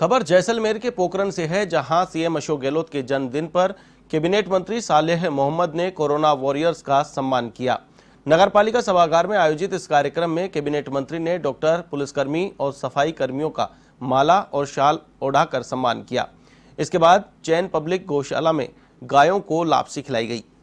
खबर जैसलमेर के पोकरण से है जहां सीएम अशोक गहलोत के जन्मदिन पर कैबिनेट मंत्री सालेह मोहम्मद ने कोरोना वॉरियर्स का सम्मान किया नगरपालिका सभागार में आयोजित इस कार्यक्रम में कैबिनेट मंत्री ने डॉक्टर पुलिसकर्मी और सफाई कर्मियों का माला और शाल ओढ़ाकर सम्मान किया इसके बाद चैन पब्लिक गौशाला में गायों को लापसी खिलाई गई